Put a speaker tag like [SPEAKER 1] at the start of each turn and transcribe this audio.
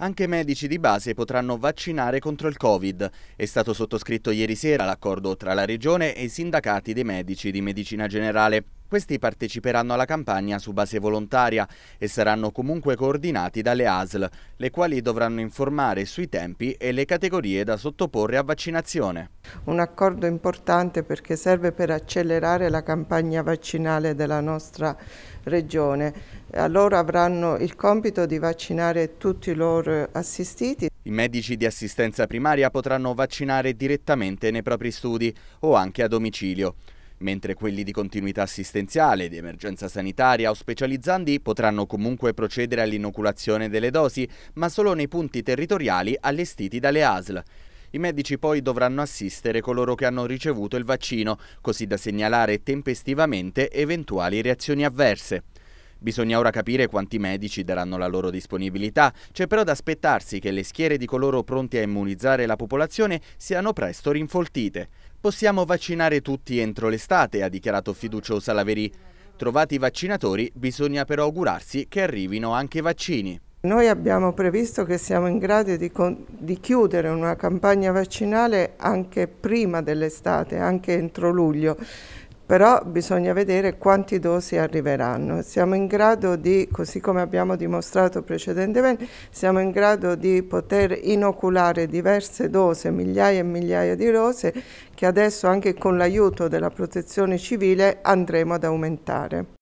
[SPEAKER 1] Anche medici di base potranno vaccinare contro il Covid. È stato sottoscritto ieri sera l'accordo tra la Regione e i sindacati dei medici di medicina generale. Questi parteciperanno alla campagna su base volontaria e saranno comunque coordinati dalle ASL, le quali dovranno informare sui tempi e le categorie da sottoporre a vaccinazione.
[SPEAKER 2] Un accordo importante perché serve per accelerare la campagna vaccinale della nostra regione. Loro avranno il compito di vaccinare tutti i loro assistiti.
[SPEAKER 1] I medici di assistenza primaria potranno vaccinare direttamente nei propri studi o anche a domicilio mentre quelli di continuità assistenziale, di emergenza sanitaria o specializzandi potranno comunque procedere all'inoculazione delle dosi, ma solo nei punti territoriali allestiti dalle ASL. I medici poi dovranno assistere coloro che hanno ricevuto il vaccino, così da segnalare tempestivamente eventuali reazioni avverse. Bisogna ora capire quanti medici daranno la loro disponibilità, c'è però da aspettarsi che le schiere di coloro pronti a immunizzare la popolazione siano presto rinfoltite. Possiamo vaccinare tutti entro l'estate, ha dichiarato fiduciosa la Trovati i vaccinatori, bisogna però augurarsi che arrivino anche i vaccini.
[SPEAKER 2] Noi abbiamo previsto che siamo in grado di, di chiudere una campagna vaccinale anche prima dell'estate, anche entro luglio però bisogna vedere quanti dosi arriveranno. Siamo in grado di, così come abbiamo dimostrato precedentemente, siamo in grado di poter inoculare diverse dose, migliaia e migliaia di dose, che adesso anche con l'aiuto della protezione civile andremo ad aumentare.